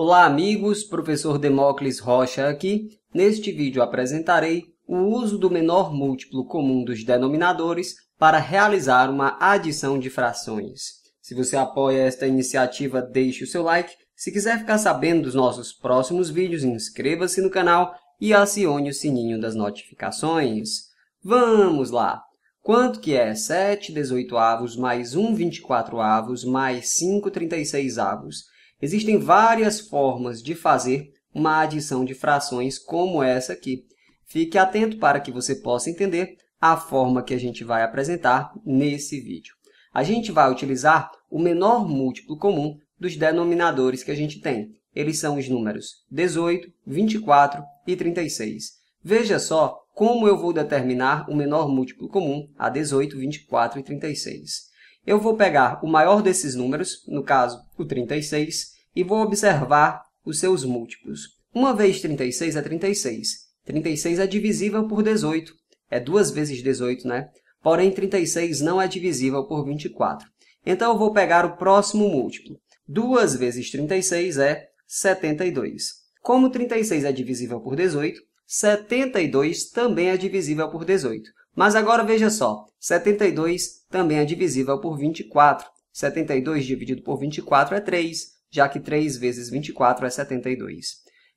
Olá amigos, professor Demócles Rocha aqui. Neste vídeo apresentarei o uso do menor múltiplo comum dos denominadores para realizar uma adição de frações. Se você apoia esta iniciativa, deixe o seu like. Se quiser ficar sabendo dos nossos próximos vídeos, inscreva-se no canal e acione o sininho das notificações. Vamos lá! Quanto que é 7 18 avos mais 1 24 avos mais 5 36 avos? Existem várias formas de fazer uma adição de frações como essa aqui. Fique atento para que você possa entender a forma que a gente vai apresentar nesse vídeo. A gente vai utilizar o menor múltiplo comum dos denominadores que a gente tem. Eles são os números 18, 24 e 36. Veja só como eu vou determinar o menor múltiplo comum a 18, 24 e 36 eu vou pegar o maior desses números, no caso, o 36, e vou observar os seus múltiplos. 1 vez 36 é 36. 36 é divisível por 18. É 2 vezes 18, né? Porém, 36 não é divisível por 24. Então, eu vou pegar o próximo múltiplo. 2 vezes 36 é 72. Como 36 é divisível por 18, 72 também é divisível por 18. Mas agora veja só, 72 também é divisível por 24. 72 dividido por 24 é 3, já que 3 vezes 24 é 72.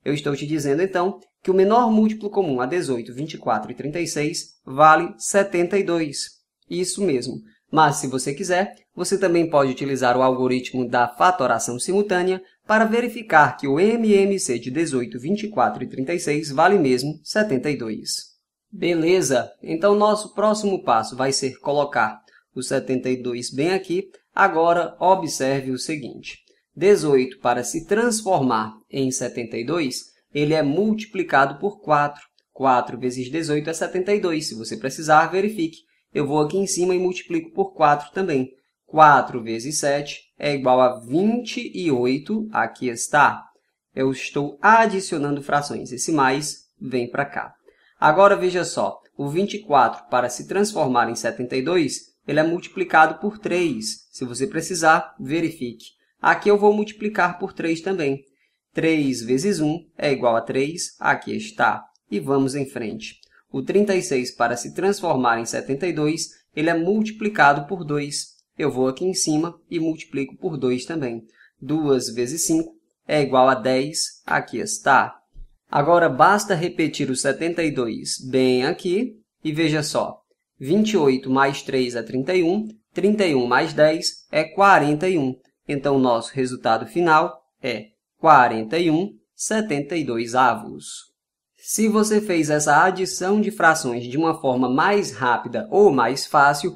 Eu estou te dizendo, então, que o menor múltiplo comum a 18, 24 e 36 vale 72. Isso mesmo. Mas, se você quiser, você também pode utilizar o algoritmo da fatoração simultânea para verificar que o MMC de 18, 24 e 36 vale mesmo 72. Beleza, então nosso próximo passo vai ser colocar o 72 bem aqui. Agora, observe o seguinte. 18, para se transformar em 72, ele é multiplicado por 4. 4 vezes 18 é 72. Se você precisar, verifique. Eu vou aqui em cima e multiplico por 4 também. 4 vezes 7 é igual a 28, aqui está. Eu estou adicionando frações, esse mais vem para cá. Agora veja só, o 24 para se transformar em 72, ele é multiplicado por 3. Se você precisar, verifique. Aqui eu vou multiplicar por 3 também. 3 vezes 1 é igual a 3, aqui está. E vamos em frente. O 36 para se transformar em 72, ele é multiplicado por 2 eu vou aqui em cima e multiplico por 2 também. 2 vezes 5 é igual a 10, aqui está. Agora, basta repetir o 72 bem aqui e veja só. 28 mais 3 é 31, 31 mais 10 é 41. Então, nosso resultado final é 41 72 avos. Se você fez essa adição de frações de uma forma mais rápida ou mais fácil,